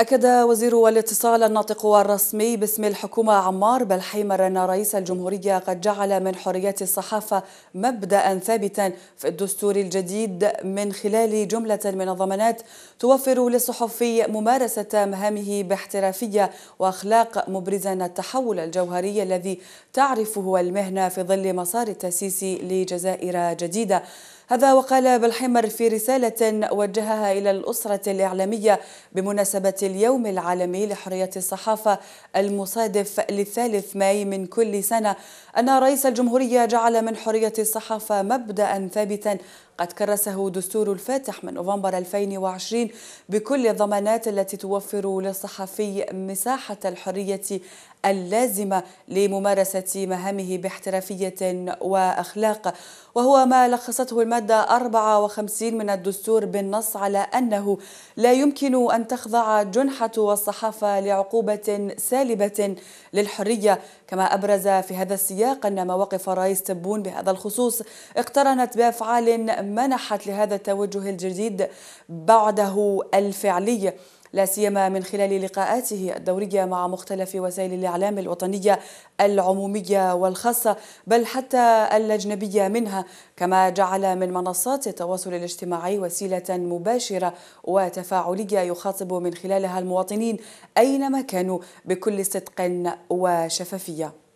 أكد وزير الاتصال الناطق الرسمي باسم الحكومة عمار بلحيمر أن رئيس الجمهورية قد جعل من حرية الصحافة مبدأ ثابتا في الدستور الجديد من خلال جملة من الضمانات توفر للصحفي ممارسة مهامه باحترافية وأخلاق مبرزا التحول الجوهري الذي تعرفه المهنة في ظل مسار التأسيس لجزائر جديدة هذا وقال بالحمر في رسالة وجهها إلى الأسرة الإعلامية بمناسبة اليوم العالمي لحرية الصحافة المصادف للثالث ماي من كل سنة أن رئيس الجمهورية جعل من حرية الصحافة مبدأ ثابتا قد كرسه دستور الفاتح من نوفمبر 2020 بكل الضمانات التي توفر للصحفي مساحة الحرية اللازمة لممارسة مهامه باحترافية وأخلاق وهو ما لخصته المادة 54 من الدستور بالنص على أنه لا يمكن أن تخضع جنحة والصحافة لعقوبة سالبة للحرية كما أبرز في هذا السياق أن مواقف رئيس تبون بهذا الخصوص اقترنت بأفعال منحت لهذا التوجه الجديد بعده الفعلي لا سيما من خلال لقاءاته الدورية مع مختلف وسائل الإعلام الوطنية العمومية والخاصة بل حتى الأجنبية منها كما جعل من منصات التواصل الاجتماعي وسيلة مباشرة وتفاعلية يخاطب من خلالها المواطنين أينما كانوا بكل صدق وشفافية